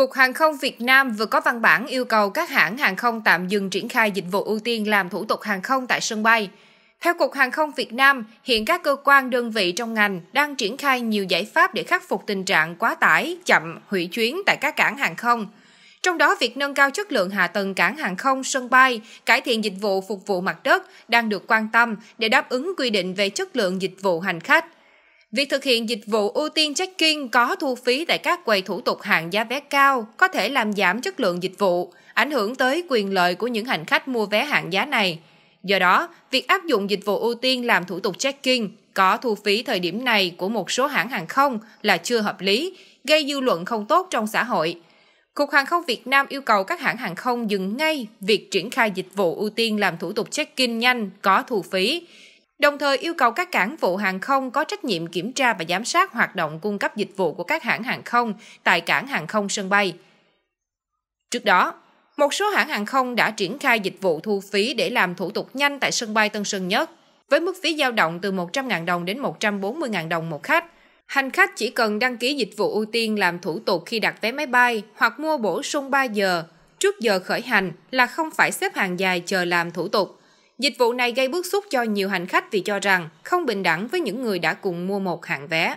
Cục Hàng không Việt Nam vừa có văn bản yêu cầu các hãng hàng không tạm dừng triển khai dịch vụ ưu tiên làm thủ tục hàng không tại sân bay. Theo Cục Hàng không Việt Nam, hiện các cơ quan đơn vị trong ngành đang triển khai nhiều giải pháp để khắc phục tình trạng quá tải, chậm, hủy chuyến tại các cảng hàng không. Trong đó, việc nâng cao chất lượng hạ tầng cảng hàng không, sân bay, cải thiện dịch vụ phục vụ mặt đất đang được quan tâm để đáp ứng quy định về chất lượng dịch vụ hành khách – Việc thực hiện dịch vụ ưu tiên check-in có thu phí tại các quầy thủ tục hạng giá vé cao có thể làm giảm chất lượng dịch vụ, ảnh hưởng tới quyền lợi của những hành khách mua vé hạng giá này. Do đó, việc áp dụng dịch vụ ưu tiên làm thủ tục check-in có thu phí thời điểm này của một số hãng hàng không là chưa hợp lý, gây dư luận không tốt trong xã hội. Cục Hàng không Việt Nam yêu cầu các hãng hàng không dừng ngay việc triển khai dịch vụ ưu tiên làm thủ tục check-in nhanh có thu phí, đồng thời yêu cầu các cảng vụ hàng không có trách nhiệm kiểm tra và giám sát hoạt động cung cấp dịch vụ của các hãng hàng không tại cảng hàng không sân bay. Trước đó, một số hãng hàng không đã triển khai dịch vụ thu phí để làm thủ tục nhanh tại sân bay Tân Sơn Nhất, với mức phí dao động từ 100.000 đồng đến 140.000 đồng một khách. Hành khách chỉ cần đăng ký dịch vụ ưu tiên làm thủ tục khi đặt vé máy bay hoặc mua bổ sung 3 giờ trước giờ khởi hành là không phải xếp hàng dài chờ làm thủ tục. Dịch vụ này gây bức xúc cho nhiều hành khách vì cho rằng không bình đẳng với những người đã cùng mua một hạng vé.